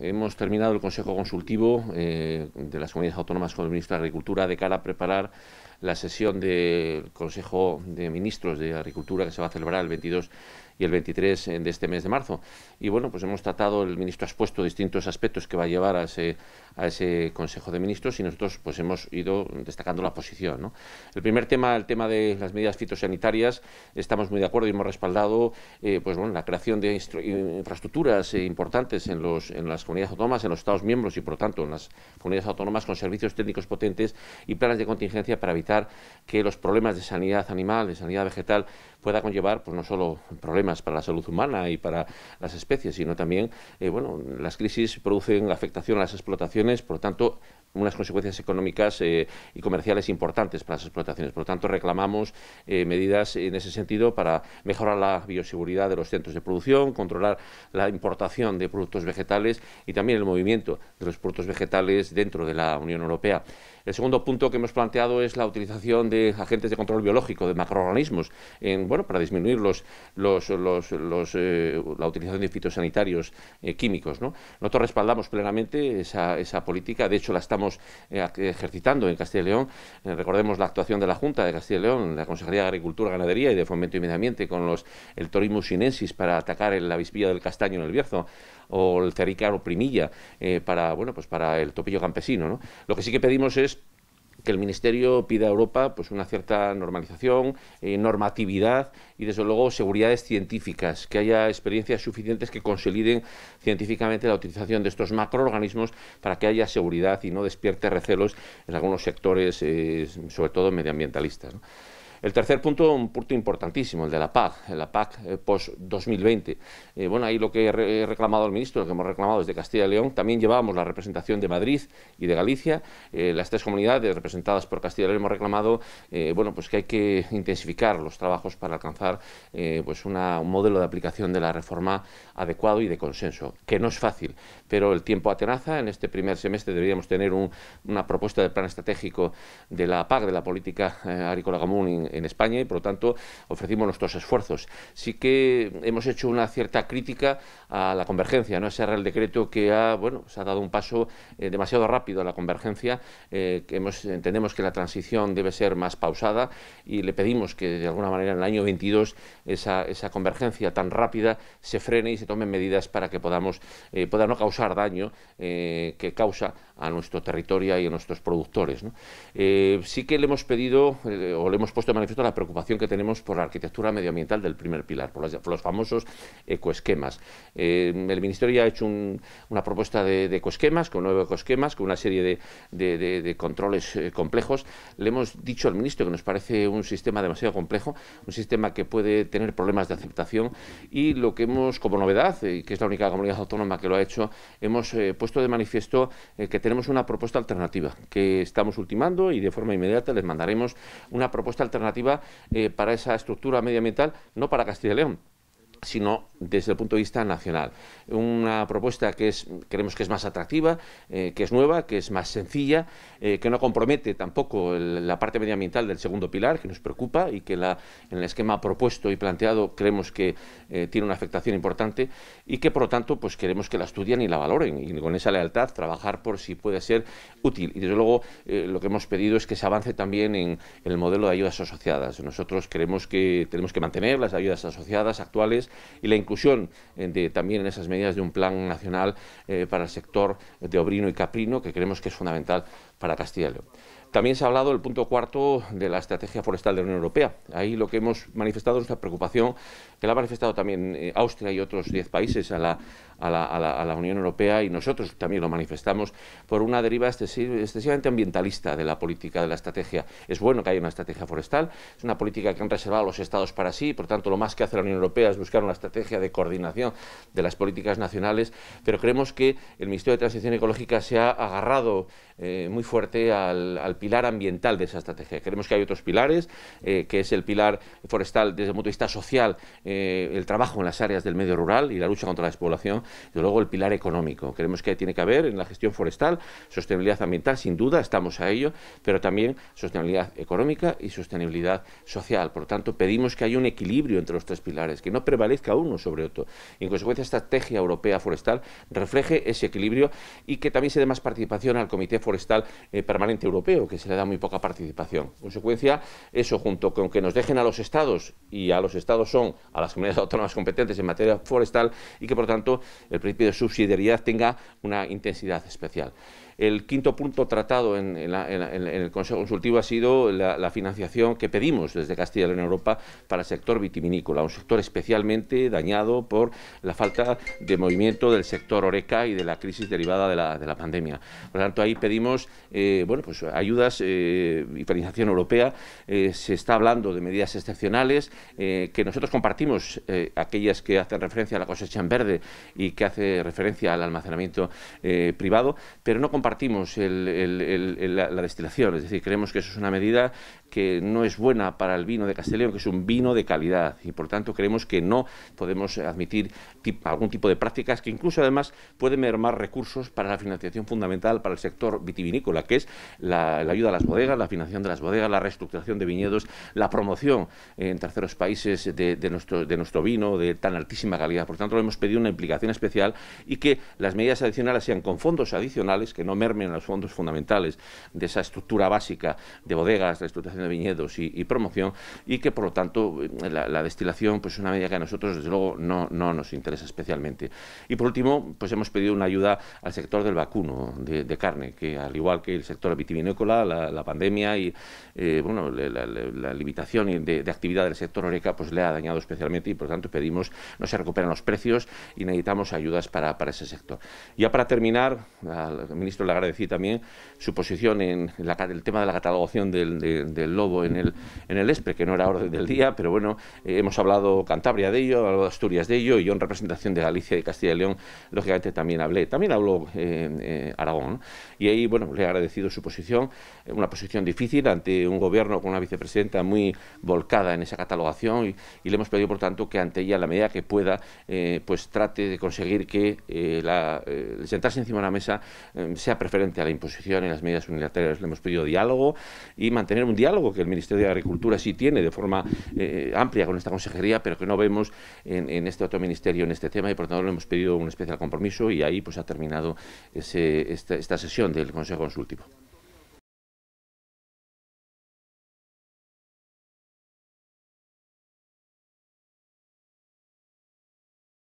hemos terminado el Consejo Consultivo eh, de las Comunidades Autónomas con el Ministro de Agricultura de cara a preparar la sesión del Consejo de Ministros de Agricultura que se va a celebrar el 22 y el 23 eh, de este mes de marzo. Y bueno, pues hemos tratado, el ministro ha expuesto distintos aspectos que va a llevar a ese, a ese Consejo de Ministros y nosotros pues hemos ido destacando la posición. El primer tema, el tema de las medidas fitosanitarias, estamos muy de acuerdo y hemos respaldado eh, pues, bueno, la creación de eh, infraestructuras importantes en, los, en las comunidades autónomas, en los Estados miembros y por lo tanto en las comunidades autónomas con servicios técnicos potentes y planes de contingencia para evitar que los problemas de sanidad animal, de sanidad vegetal, pueda conllevar pues, no solo problemas para la salud humana y para las especies, sino también, eh, bueno, las crisis producen afectación a las explotaciones, por lo tanto, unas consecuencias económicas eh, y comerciales importantes para las explotaciones. Por lo tanto, reclamamos eh, medidas en ese sentido para mejorar la bioseguridad de los centros de producción, controlar la importación de productos vegetales y también el movimiento de los productos vegetales dentro de la Unión Europea. El segundo punto que hemos planteado es la utilización de agentes de control biológico, de macroorganismos, en bueno, para disminuir los, los, los, eh, la utilización de fitosanitarios eh, químicos. Nosotros respaldamos plenamente esa, esa, política, de hecho la estamos eh, ejercitando en Castilla y León. recordemos la actuación de la Junta de Castilla y León, la Consejería de Agricultura, Ganadería y de Fomento y Medio Ambiente con los, el Torimus sinensis para atacar el, la avispilla del castaño en el Bierzo o el cericaro primilla para, bueno, pues para el topillo campesino. Lo que sí que pedimos es que el Ministerio pida a Europa pues, una cierta normalización, eh, normatividad y, desde luego, seguridades científicas, que haya experiencias suficientes que consoliden científicamente la utilización de estos macroorganismos para que haya seguridad y no despierte recelos en algunos sectores, eh, sobre todo medioambientalistas. El tercer punto, un punto importantísimo, el de la PAC, la PAC eh, post-2020. Eh, bueno, ahí lo que he reclamado al ministro, lo que hemos reclamado desde Castilla y León, también llevamos la representación de Madrid y de Galicia, eh, las tres comunidades representadas por Castilla y León hemos reclamado bueno, pues que hay que intensificar los trabajos para alcanzar pues una, un modelo de aplicación de la reforma adecuado y de consenso, que no es fácil, pero el tiempo atenaza, en este primer semestre deberíamos tener una propuesta de plan estratégico de la PAC, de la política agrícola común en España y por lo tanto ofrecimos nuestros esfuerzos. Sí que hemos hecho una cierta crítica a la convergencia, ¿no? ese Real Decreto que ha, bueno, se pues ha dado un paso eh, demasiado rápido a la convergencia, eh, que hemos, entendemos que la transición debe ser más pausada y le pedimos que de alguna manera en el año 22 esa, convergencia tan rápida se frene y se tomen medidas para que podamos eh, pueda no causar daño que causa a nuestro territorio y a nuestros productores. sí que le hemos pedido o le hemos puesto la preocupación que tenemos por la arquitectura medioambiental del primer pilar, por, los famosos ecoesquemas. Eh, el Ministerio ya ha hecho una propuesta de, ecoesquemas, con nueve ecoesquemas, con una serie de, controles eh, complejos. Le hemos dicho al Ministro que nos parece un sistema demasiado complejo, un sistema que puede tener problemas de aceptación y lo que hemos, como novedad, eh, que es la única comunidad autónoma que lo ha hecho, hemos puesto de manifiesto que tenemos una propuesta alternativa que estamos ultimando y de forma inmediata les mandaremos una propuesta alternativa eh, para esa estructura medioambiental, no para Castilla y León, sino desde el punto de vista nacional. Una propuesta que es, creemos que es más atractiva, eh, que es nueva, que es más sencilla, eh, que no compromete tampoco la parte medioambiental del segundo pilar, que nos preocupa y que la, en el esquema propuesto y planteado creemos que eh, tiene una afectación importante y que, por lo tanto, pues queremos que la estudien y la valoren y con esa lealtad trabajar por si puede ser útil. Y, desde luego, lo que hemos pedido es que se avance también en, en el modelo de ayudas asociadas. Nosotros creemos que tenemos que mantener las ayudas asociadas actuales y la inclusión eh, también en esas medidas de un plan nacional eh, para el sector de obrino y caprino, que creemos que es fundamental para Castilla y León. También se ha hablado del punto cuarto de la estrategia forestal de la Unión Europea. Ahí lo que hemos manifestado es nuestra preocupación, que la ha manifestado también eh, Austria y otros diez países a la, Unión Europea y nosotros también lo manifestamos, por una deriva excesivamente ambientalista de la política, de la estrategia. Es bueno que haya una estrategia forestal, es una política que han reservado los Estados para sí, por tanto lo más que hace la Unión Europea es buscar una estrategia de coordinación de las políticas nacionales, pero creemos que el Ministerio de Transición Ecológica se ha agarrado eh, muy fuerte al, pilar ambiental de esa estrategia. ...queremos que hay otros pilares, eh, que es el pilar forestal desde el punto de vista social, eh, el trabajo en las áreas del medio rural y la lucha contra la despoblación, y luego el pilar económico. ...queremos que tiene que haber en la gestión forestal sostenibilidad ambiental, sin duda, estamos a ello, pero también sostenibilidad económica y sostenibilidad social. Por lo tanto, pedimos que haya un equilibrio entre los tres pilares, que no prevalezca uno sobre otro. Y en consecuencia, esta estrategia europea forestal refleje ese equilibrio y que también se dé más participación al Comité Forestal forestal eh, permanente europeo, que se le da muy poca participación. En consecuencia, eso junto con que nos dejen a los estados, y a los estados son a las comunidades autónomas competentes en materia forestal, y que por tanto el principio de subsidiariedad tenga una intensidad especial. El quinto punto tratado en, el Consejo Consultivo ha sido la, financiación que pedimos desde Castilla y Europa para el sector vitivinícola, un sector especialmente dañado por la falta de movimiento del sector oreca y de la crisis derivada de la, pandemia. Por lo tanto, ahí pedimos eh, bueno, pues ayudas eh, y financiación europea. Eh, se está hablando de medidas excepcionales que nosotros compartimos, aquellas que hacen referencia a la cosecha en verde y que hace referencia al almacenamiento privado, pero no compartimos compartimos la, destilación, es decir, creemos que eso es una medida que no es buena para el vino de Castellón, que es un vino de calidad y por tanto creemos que no podemos admitir algún tipo de prácticas que incluso además pueden mermar recursos para la financiación fundamental para el sector vitivinícola, que es la, ayuda a las bodegas, la financiación de las bodegas, la reestructuración de viñedos, la promoción eh, en terceros países de, nuestro, de nuestro vino de tan altísima calidad. Por tanto, le hemos pedido una implicación especial y que las medidas adicionales sean con fondos adicionales que no mermen en los fondos fundamentales de esa estructura básica de bodegas, de explotación de viñedos y, promoción, y que por lo tanto la, destilación pues, es una medida que a nosotros desde luego no, no nos interesa especialmente. Y por último, pues hemos pedido una ayuda al sector del vacuno de, carne, que al igual que el sector vitivinícola, la, pandemia y eh, bueno, la, limitación de, actividad del sector horeca, pues le ha dañado especialmente y por lo tanto pedimos no se recuperen los precios y necesitamos ayudas para, para ese sector. Ya para terminar, al ministro le agradecí también su posición en la, el tema de la catalogación del, lobo en el, en el ESPRE, que no era orden del día, pero bueno, eh, hemos hablado Cantabria de ello, Asturias de ello, y yo en representación de Galicia y Castilla y León, lógicamente también hablé. También habló eh, eh, Aragón. Y ahí, bueno, le he agradecido su posición, una posición difícil ante un gobierno con una vicepresidenta muy volcada en esa catalogación, y, le hemos pedido, por tanto, que ante ella, la medida que pueda, pues trate de conseguir que la, sentarse encima de la mesa preferente a la imposición en las medidas unilaterales. Le hemos pedido diálogo y mantener un diálogo que el Ministerio de Agricultura sí tiene de forma eh, amplia con esta consejería, pero que no vemos en, este otro ministerio en este tema y por tanto le hemos pedido un especial compromiso y ahí pues ha terminado esta, esta sesión del Consejo Consultivo.